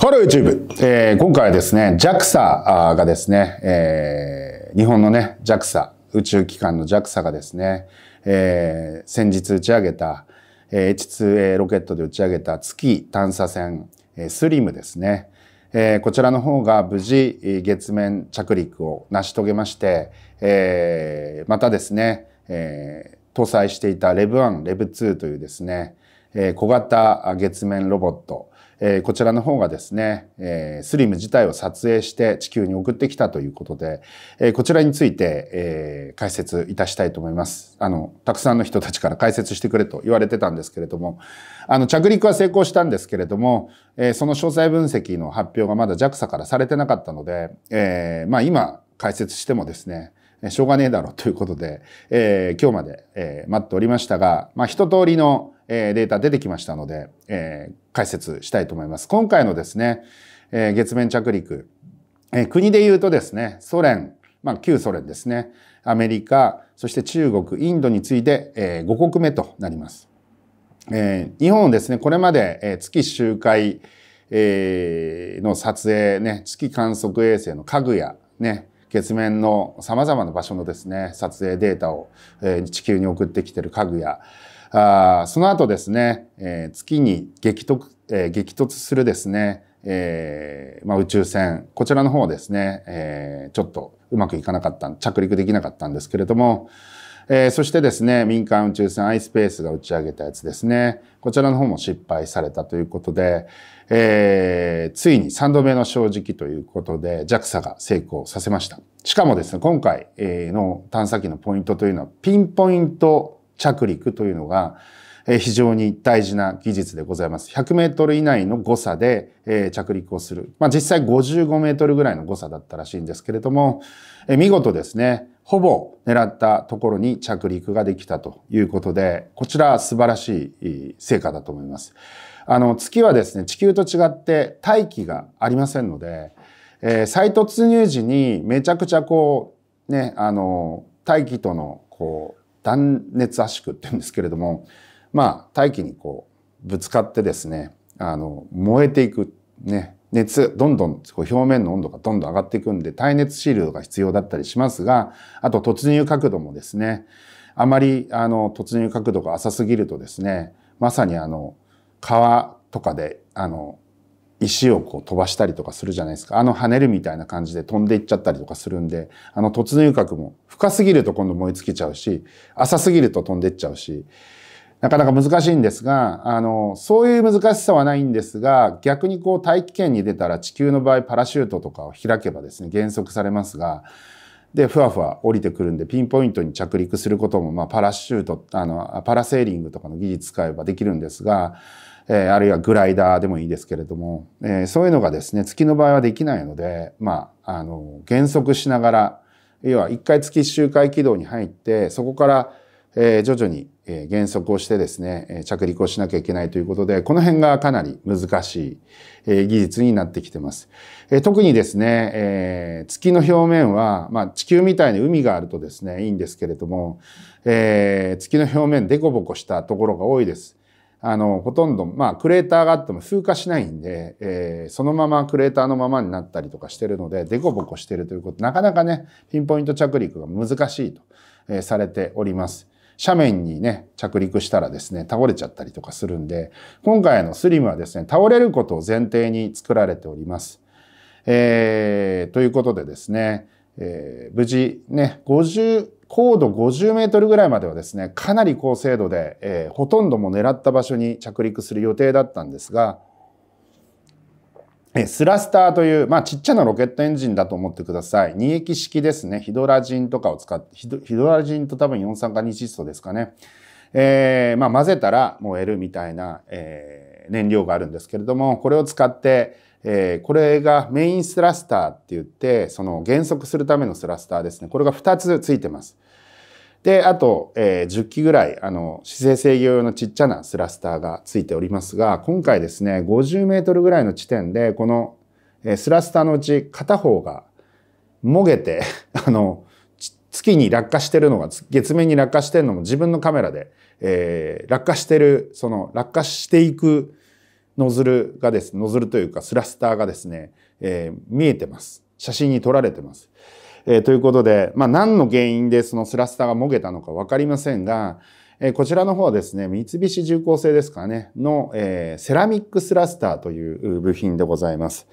ハロー YouTube、えー、今回はですね、JAXA がですね、えー、日本のね、JAXA、宇宙機関の JAXA がですね、えー、先日打ち上げた、えー、H2A ロケットで打ち上げた月探査船、えー、スリムですね、えー、こちらの方が無事月面着陸を成し遂げまして、えー、またですね、えー、搭載していたレブ1レブ2というですね、え小型月面ロボット、えこちらの方がですね、えスリム自体を撮影して地球に送ってきたということで、えこちらについて、え解説いたしたいと思います。あの、たくさんの人たちから解説してくれと言われてたんですけれども、あの、着陸は成功したんですけれども、えその詳細分析の発表がまだ JAXA からされてなかったので、えまあ今解説してもですね、しょうがねえだろということで、えー、今日まで、えー、待っておりましたが、まあ、一通りの、えー、データ出てきましたので、えー、解説したいと思います。今回のですね、えー、月面着陸、えー、国で言うとですね、ソ連、まあ、旧ソ連ですね、アメリカ、そして中国、インドについて、えー、5国目となります。えー、日本ですね、これまで、えー、月周回、えー、の撮影ね、月観測衛星の家具やね、月面の様々な場所のですね、撮影データを地球に送ってきてる家具や、あその後ですね、え月に激突,、え激突するですね、えま宇宙船、こちらの方ですね、えちょっとうまくいかなかった、着陸できなかったんですけれども、えそしてですね、民間宇宙船 iSpace が打ち上げたやつですね、こちらの方も失敗されたということで、えー、ついに3度目の正直ということで JAXA が成功させました。しかもですね、今回の探査機のポイントというのはピンポイント着陸というのが非常に大事な技術でございます。100メートル以内の誤差で着陸をする。まあ実際55メートルぐらいの誤差だったらしいんですけれども、見事ですね、ほぼ狙ったところに着陸ができたということで、こちら素晴らしい成果だと思います。あの、月はですね、地球と違って大気がありませんので、えー、再突入時にめちゃくちゃこう、ね、あの、大気とのこう、断熱圧縮っていうんですけれども、まあ、大気にこう、ぶつかってですね、あの、燃えていく、ね、熱、どんどん表面の温度がどんどん上がっていくんで、耐熱シールドが必要だったりしますが、あと突入角度もですね、あまりあの突入角度が浅すぎるとですね、まさにあの川とかで、あの、石をこう飛ばしたりとかするじゃないですか。あの跳ねるみたいな感じで飛んでいっちゃったりとかするんで、あの突入角も深すぎると今度燃え尽きちゃうし、浅すぎると飛んでいっちゃうし、なかなか難しいんですが、あの、そういう難しさはないんですが、逆にこう大気圏に出たら地球の場合パラシュートとかを開けばですね、減速されますが、で、ふわふわ降りてくるんで、ピンポイントに着陸することも、まあ、パラシュート、あの、パラセーリングとかの技術使えばできるんですが、えー、あるいはグライダーでもいいですけれども、えー、そういうのがですね、月の場合はできないので、まあ、あの、減速しながら、要は一回月周回軌道に入って、そこから、えー、徐々にえー、減速をしてですね、着陸をしなきゃいけないということで、この辺がかなり難しい、えー、技術になってきてます。えー、特にですね、え月の表面は、まあ、地球みたいに海があるとですね、いいんですけれども、え月の表面凸凹したところが多いです。あの、ほとんど、まあ、クレーターがあっても風化しないんで、えー、そのままクレーターのままになったりとかしてるので、凸凹してるということ、なかなかね、ピンポイント着陸が難しいと、えー、されております。斜面にね、着陸したらですね、倒れちゃったりとかするんで、今回のスリムはですね、倒れることを前提に作られております。えー、ということでですね、えー、無事ね、50、高度50メートルぐらいまではですね、かなり高精度で、えー、ほとんども狙った場所に着陸する予定だったんですが、スラスターという、まあ、ちっちゃなロケットエンジンだと思ってください。二液式ですね。ヒドラジンとかを使って、ヒドラジンと多分四酸化二窒素ですかね。えー、まあ、混ぜたら燃えるみたいな、えー、燃料があるんですけれども、これを使って、えー、これがメインスラスターって言って、その減速するためのスラスターですね。これが2つついてます。で、あと、えー、10機ぐらい、あの、姿勢制御用のちっちゃなスラスターがついておりますが、今回ですね、50メートルぐらいの地点で、この、えー、スラスターのうち片方が、もげて、あの、月に落下してるのが、月面に落下してるのも自分のカメラで、えー、落下してる、その、落下していくノズルがです、ノズルというかスラスターがですね、えー、見えてます。写真に撮られてます。えー、ということで、まあ、何の原因でそのスラスターがもげたのか分かりませんが、えー、こちらの方はですね、三菱重工製ですかね、の、えー、セラミックスラスターという部品でございます。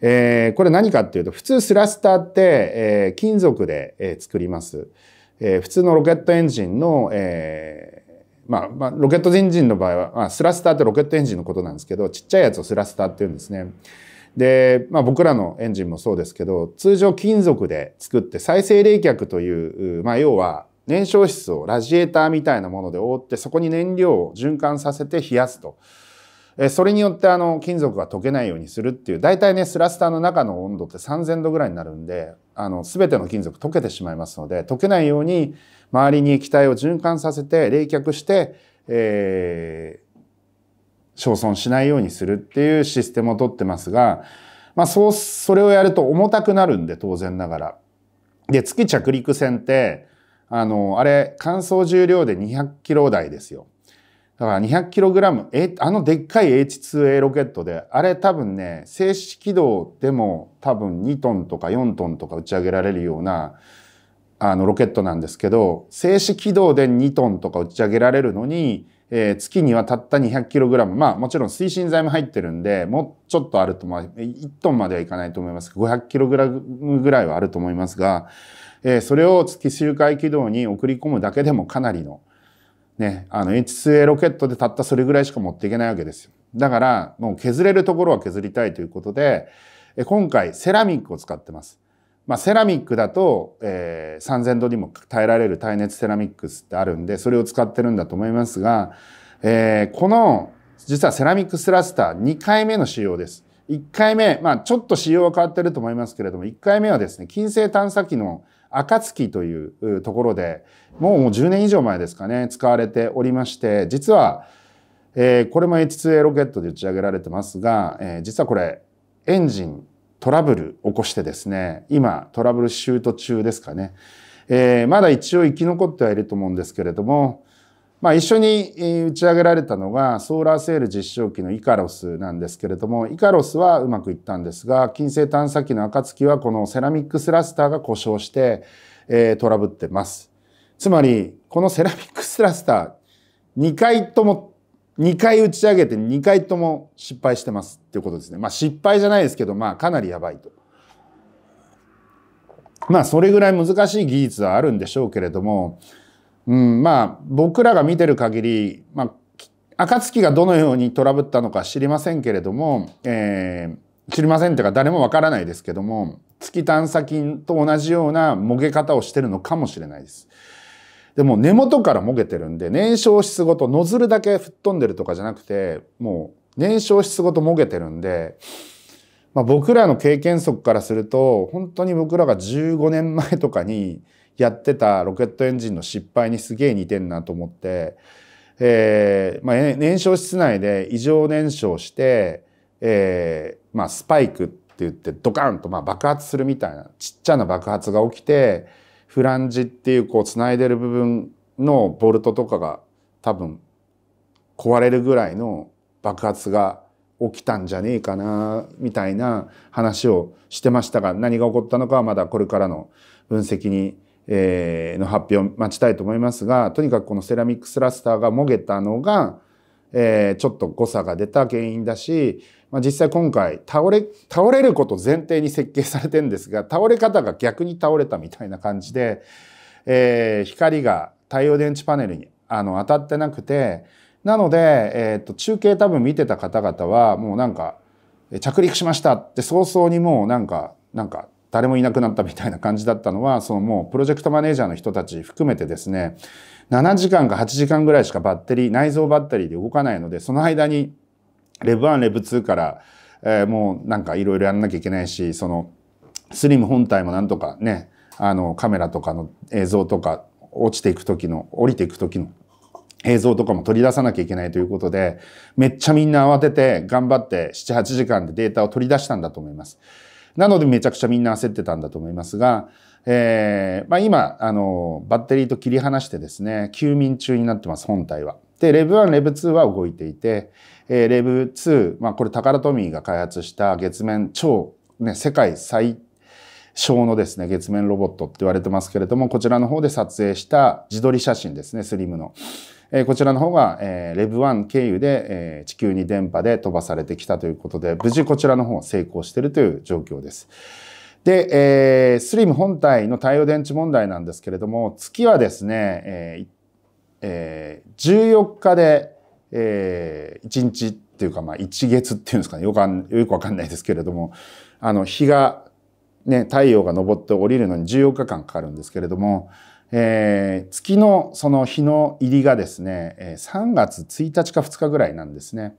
えー、これ何かっていうと、普通スラスターって、えー、金属で、えー、作ります。えー、普通のロケットエンジンの、えーまあ、まあ、ロケットエンジンの場合は、まあ、スラスターってロケットエンジンのことなんですけど、ちっちゃいやつをスラスターって言うんですね。で、まあ、僕らのエンジンもそうですけど通常金属で作って再生冷却という、まあ、要は燃焼室をラジエーターみたいなもので覆ってそこに燃料を循環させて冷やすと。それによってあの金属が溶けないようにするっていう大体ねスラスターの中の温度って3,000度ぐらいになるんであの全ての金属溶けてしまいますので溶けないように周りに液体を循環させて冷却して、えー、焼損しないようにするっていうシステムをとってますが、まあそう、それをやると重たくなるんで、当然ながら。で、月着陸船って、あの、あれ、乾燥重量で200キロ台ですよ。だから200キログラム、え、あのでっかい H2A ロケットで、あれ多分ね、静止軌道でも多分2トンとか4トンとか打ち上げられるような、あのロケットなんですけど、静止軌道で2トンとか打ち上げられるのに、えー、月にはたった2 0 0ム。まあもちろん推進剤も入ってるんで、もうちょっとあると、まあ1トンまではいかないと思います5 0 0ムぐらいはあると思いますが、えー、それを月周回軌道に送り込むだけでもかなりの、ね、あの H2A ロケットでたったそれぐらいしか持っていけないわけですよ。だからもう削れるところは削りたいということで、今回セラミックを使ってます。まあ、セラミックだと、えー、3000度にも耐えられる耐熱セラミックスってあるんで、それを使ってるんだと思いますが、えー、この、実はセラミックスラスター2回目の使用です。1回目、まあ、ちょっと使用は変わってると思いますけれども、1回目はですね、金星探査機の暁というところで、もうもう10年以上前ですかね、使われておりまして、実は、えー、これも H2A ロケットで打ち上げられてますが、えー、実はこれ、エンジントラブル起こしてですね、今トラブルシュート中ですかね。えー、まだ一応生き残ってはいると思うんですけれども、まあ、一緒に打ち上げられたのがソーラーセール実証機のイカロスなんですけれどもイカロスはうまくいったんですが金星探査機の暁はこのセラミックスラスターが故障して、えー、トラブってますつまりこのセラミックスラスター2回とも2回打ち上げて2回とも失敗してますっていうことですね。まあ失敗じゃないですけど、まあかなりやばいと。まあそれぐらい難しい技術はあるんでしょうけれども、うん、まあ僕らが見てる限り、まあ、暁がどのようにトラブったのか知りませんけれども、えー、知りませんっていうか誰もわからないですけども、月探査菌と同じようなもげ方をしてるのかもしれないです。でも根元からもげてるんで、燃焼質ごと、ノズルだけ吹っ飛んでるとかじゃなくて、もう燃焼質ごともげてるんで、まあ、僕らの経験則からすると、本当に僕らが15年前とかにやってたロケットエンジンの失敗にすげえ似てんなと思って、えーまあ、燃焼室内で異常燃焼して、えーまあ、スパイクって言ってドカンとまあ爆発するみたいなちっちゃな爆発が起きてフランジっていうこうつないでる部分のボルトとかが多分壊れるぐらいの爆発が起きたんじゃねえかなみたいな話をしてましたが何が起こったのかはまだこれからの分析に、えー、の発表を待ちたいと思いますがとにかくこのセラミックスラスターがもげたのが、えー、ちょっと誤差が出た原因だしまあ、実際今回倒れ、倒れること前提に設計されてるんですが、倒れ方が逆に倒れたみたいな感じで、えー、光が太陽電池パネルにあの当たってなくて、なので、えっ、ー、と、中継多分見てた方々は、もうなんか、着陸しましたって早々にもうなんか、なんか、誰もいなくなったみたいな感じだったのは、そのもうプロジェクトマネージャーの人たち含めてですね、7時間か8時間ぐらいしかバッテリー、内蔵バッテリーで動かないので、その間にレブ1、レブ2から、えー、もうなんかいろいろやんなきゃいけないし、その、スリム本体もなんとかね、あの、カメラとかの映像とか、落ちていく時の、降りていく時の映像とかも取り出さなきゃいけないということで、めっちゃみんな慌てて頑張って7、8時間でデータを取り出したんだと思います。なのでめちゃくちゃみんな焦ってたんだと思いますが、えー、まあ今、あの、バッテリーと切り離してですね、休眠中になってます、本体は。で、レブ1、レブ2は動いていて、えー、レブ2、まあこれタカラトミーが開発した月面超、ね、世界最小のですね、月面ロボットって言われてますけれども、こちらの方で撮影した自撮り写真ですね、スリムの。えー、こちらの方が、えー、レブ1経由で、えー、地球に電波で飛ばされてきたということで、無事こちらの方は成功しているという状況です。で、えー、スリム本体の太陽電池問題なんですけれども、月はですね、えー、一えー、14日で、えー、1日っていうか、まあ、1月っていうんですかね、よくよくわかんないですけれども、あの、日が、ね、太陽が昇って降りるのに14日間かかるんですけれども、えー、月のその日の入りがですね、3月1日か2日ぐらいなんですね。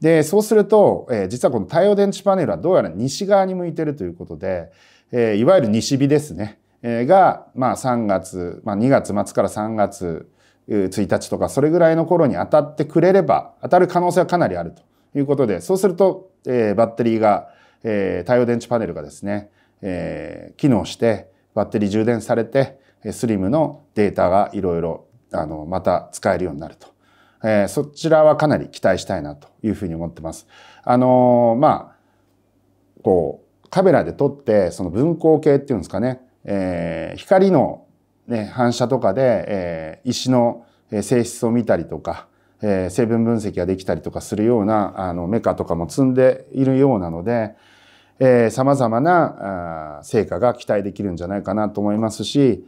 で、そうすると、えー、実はこの太陽電池パネルはどうやら西側に向いてるということで、えー、いわゆる西日ですね、えー、が、まあ3月、まあ2月末から3月、1日とかそれぐらいの頃に当たってくれれば当たる可能性はかなりあるということでそうすると、えー、バッテリーが、えー、太陽電池パネルがですね、えー、機能してバッテリー充電されてスリムのデータがいろいろあのまた使えるようになると、えー、そちらはかなり期待したいなというふうに思ってます。あのー、まあこうカメラで撮ってその分光系っていうんですかね、えー、光のね、反射とかで、えー、石の性質を見たりとか、えー、成分分析ができたりとかするようなあのメカとかも積んでいるようなので、えー、様々なあ成果が期待できるんじゃないかなと思いますし、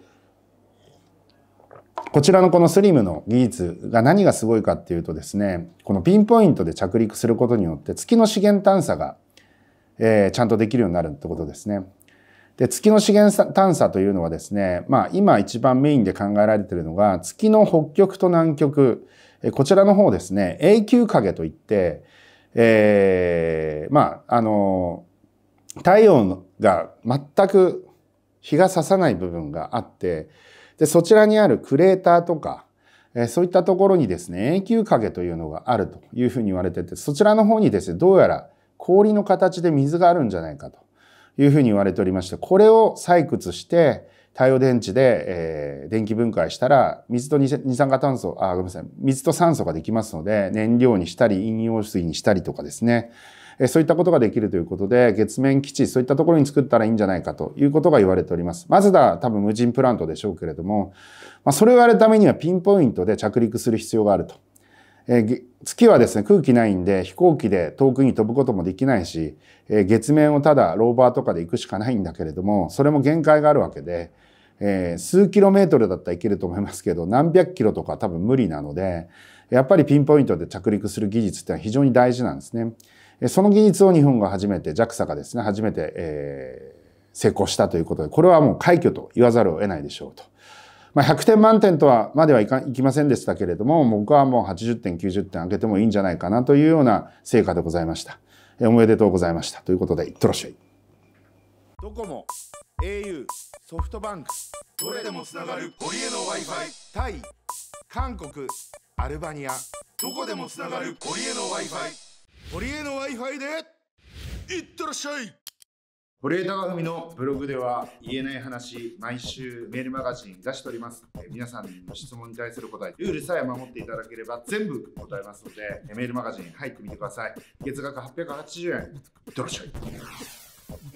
こちらのこのスリムの技術が何がすごいかっていうとですね、このピンポイントで着陸することによって月の資源探査が、えー、ちゃんとできるようになるってことですね。で、月の資源探査というのはですね、まあ今一番メインで考えられているのが、月の北極と南極、こちらの方ですね、永久影といって、えー、まあ、あの、太陽が全く日が差さない部分があって、で、そちらにあるクレーターとか、えそういったところにですね、永久影というのがあるというふうに言われてて、そちらの方にですね、どうやら氷の形で水があるんじゃないかと。いうふうに言われておりまして、これを採掘して、太陽電池で、えー、電気分解したら、水と二酸化炭素、あ、ごめんなさい、水と酸素ができますので、燃料にしたり、飲用水にしたりとかですね、えー、そういったことができるということで、月面基地、そういったところに作ったらいいんじゃないかということが言われております。まずだ、多分無人プラントでしょうけれども、まあ、それをやるためにはピンポイントで着陸する必要があると。えー、月はですね、空気ないんで飛行機で遠くに飛ぶこともできないし、えー、月面をただローバーとかで行くしかないんだけれども、それも限界があるわけで、えー、数キロメートルだったらいけると思いますけど、何百キロとか多分無理なので、やっぱりピンポイントで着陸する技術ってのは非常に大事なんですね。その技術を日本が初めて、JAXA がですね、初めて、えー、成功したということで、これはもう快挙と言わざるを得ないでしょうと。まあ、100点満点とはまではいかいきませんでしたけれども僕はもう80点90点あげてもいいんじゃないかなというような成果でございましたおめでとうございましたということでいってらっしゃいドコモ au ソフトバンクどれでもつながる堀江の w i f i タイ韓国アルバニアどこでもつながる堀江の w i f i 堀江の w i f i でいってらっしゃい堀江貴文のブログでは言えない話、毎週メールマガジン出しております。え皆さんの質問に対する答え、ルールさえ守っていただければ全部答えますので、メールマガジン入ってみてください。月額880円、どろしょい。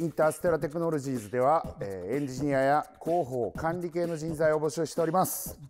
インターステラテクノロジーズでは、えエンジニアや広報管理系の人材を募集しております。